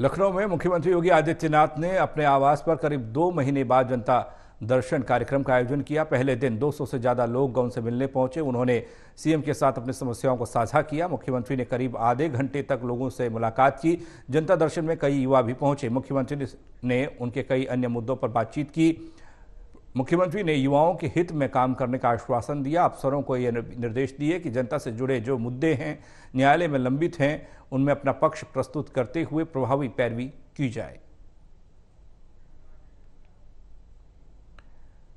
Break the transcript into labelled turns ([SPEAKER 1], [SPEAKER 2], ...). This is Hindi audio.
[SPEAKER 1] लखनऊ में मुख्यमंत्री योगी आदित्यनाथ ने अपने आवास पर करीब दो महीने बाद जनता दर्शन कार्यक्रम का आयोजन किया पहले दिन 200 से ज्यादा लोग गांव से मिलने पहुंचे उन्होंने सीएम के साथ अपनी समस्याओं को साझा किया मुख्यमंत्री ने करीब आधे घंटे तक लोगों से मुलाकात की जनता दर्शन में कई युवा भी पहुंचे मुख्यमंत्री ने उनके कई अन्य मुद्दों पर बातचीत की मुख्यमंत्री ने युवाओं के हित में काम करने का आश्वासन दिया अफसरों को ये निर्देश दिए कि जनता से जुड़े जो मुद्दे हैं न्यायालय में लंबित हैं उनमें अपना पक्ष प्रस्तुत करते हुए प्रभावी पैरवी की जाए